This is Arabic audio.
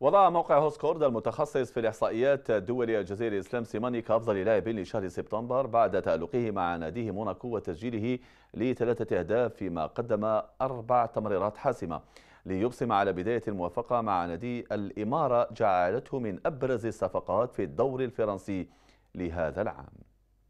وضع موقع هوسكورد المتخصص في الإحصائيات الدولي الجزائري إسلام سيماني كأفضل لاعب لشهر سبتمبر بعد تألقه مع ناديه موناكو وتسجيله لثلاثة أهداف فيما قدم أربع تمريرات حاسمة ليبسم على بداية الموافقة مع نادي الإمارة جعلته من أبرز الصفقات في الدوري الفرنسي لهذا العام